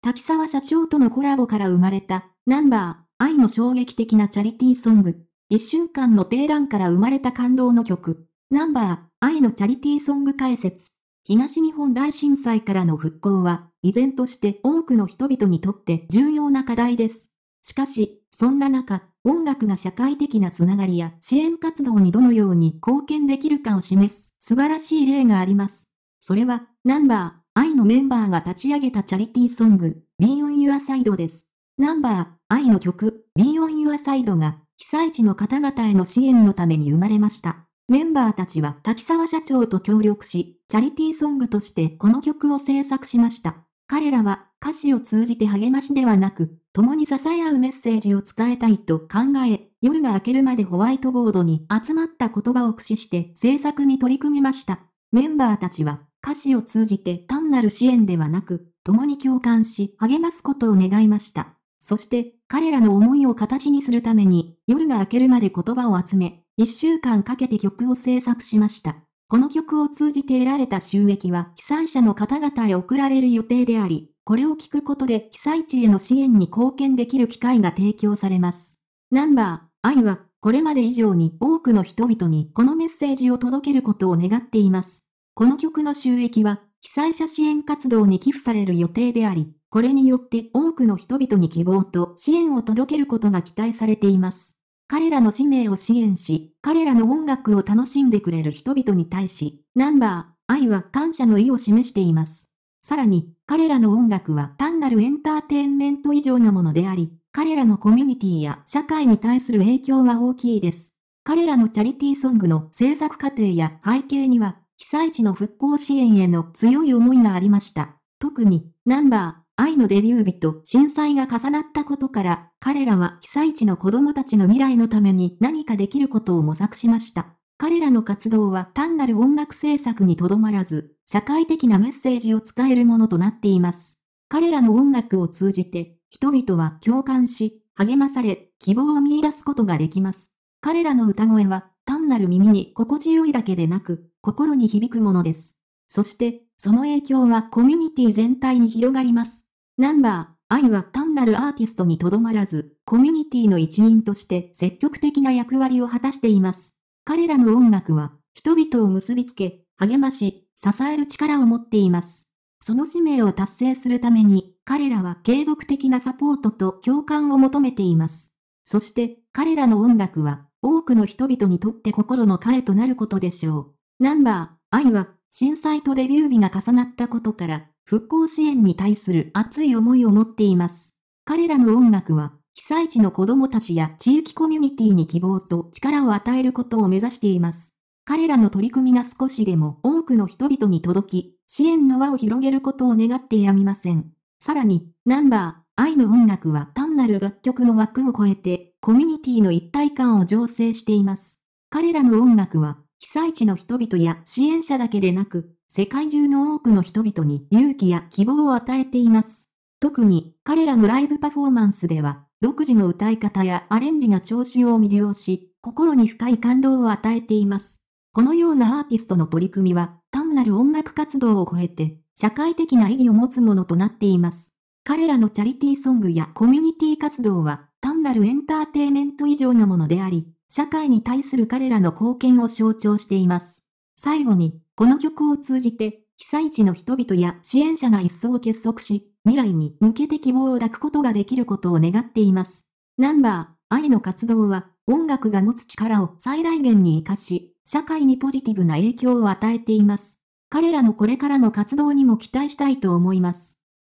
滝沢社長とのコラボから生まれた、ナンバー、愛の衝撃的なチャリティーソング。一瞬間の定段から生まれた感動の曲。ナンバー、愛のチャリティーソング解説。東日本大震災からの復興は、依然として多くの人々にとって重要な課題です。しかし、そんな中、音楽が社会的なつながりや支援活動にどのように貢献できるかを示す素晴らしい例があります。それは、ナンバー、愛のメンバーが立ち上げたチャリティーソング、Be on Your Side です。ナンバー、愛の曲、Be on Your Side が、被災地の方々への支援のために生まれました。メンバーたちは滝沢社長と協力し、チャリティーソングとしてこの曲を制作しました。彼らは歌詞を通じて励ましではなく、共に支え合うメッセージを伝えたいと考え、夜が明けるまでホワイトボードに集まった言葉を駆使して制作に取り組みました。メンバーたちは歌詞を通じて単なる支援ではなく、共に共感し励ますことを願いました。そして、彼らの思いを形にするために、夜が明けるまで言葉を集め、一週間かけて曲を制作しました。この曲を通じて得られた収益は被災者の方々へ送られる予定であり、これを聞くことで被災地への支援に貢献できる機会が提供されます。ナンバー、愛は、これまで以上に多くの人々にこのメッセージを届けることを願っています。この曲の収益は、被災者支援活動に寄付される予定であり、これによって多くの人々に希望と支援を届けることが期待されています。彼らの使命を支援し、彼らの音楽を楽しんでくれる人々に対し、ナンバー、愛は感謝の意を示しています。さらに、彼らの音楽は単なるエンターテインメント以上のものであり、彼らのコミュニティや社会に対する影響は大きいです。彼らのチャリティーソングの制作過程や背景には、被災地の復興支援への強い思いがありました。特に、ナンバー、愛のデビュー日と震災が重なったことから、彼らは被災地の子供たちの未来のために何かできることを模索しました。彼らの活動は単なる音楽制作にとどまらず、社会的なメッセージを使えるものとなっています。彼らの音楽を通じて、人々は共感し、励まされ、希望を見出すことができます。彼らの歌声は、単なる耳に心地よいだけでなく、心に響くものです。そして、その影響はコミュニティ全体に広がります。ナンバー、愛は単なるアーティストにとどまらず、コミュニティの一員として積極的な役割を果たしています。彼らの音楽は、人々を結びつけ、励まし、支える力を持っています。その使命を達成するために、彼らは継続的なサポートと共感を求めています。そして、彼らの音楽は、多くの人々にとって心のえとなることでしょう。ナンバー、愛は、震災とデビュー日が重なったことから、復興支援に対する熱い思いを持っています。彼らの音楽は、被災地の子供たちや地域コミュニティに希望と力を与えることを目指しています。彼らの取り組みが少しでも多くの人々に届き、支援の輪を広げることを願ってやみません。さらに、ナンバー、愛の音楽は単なる楽曲の枠を超えて、コミュニティの一体感を醸成しています。彼らの音楽は、被災地の人々や支援者だけでなく、世界中の多くの人々に勇気や希望を与えています。特に、彼らのライブパフォーマンスでは、独自の歌い方やアレンジが聴衆を魅了し、心に深い感動を与えています。このようなアーティストの取り組みは、単なる音楽活動を超えて、社会的な意義を持つものとなっています。彼らのチャリティーソングやコミュニティ活動は、単なるエンターテイメント以上のものであり、社会に対する彼らの貢献を象徴しています。最後に、この曲を通じて、被災地の人々や支援者が一層結束し、未来に向けて希望を抱くことができることを願っています。ナンバー、愛の活動は、音楽が持つ力を最大限に活かし、社会にポジティブな影響を与えています。彼らのこれからの活動にも期待したいと思います。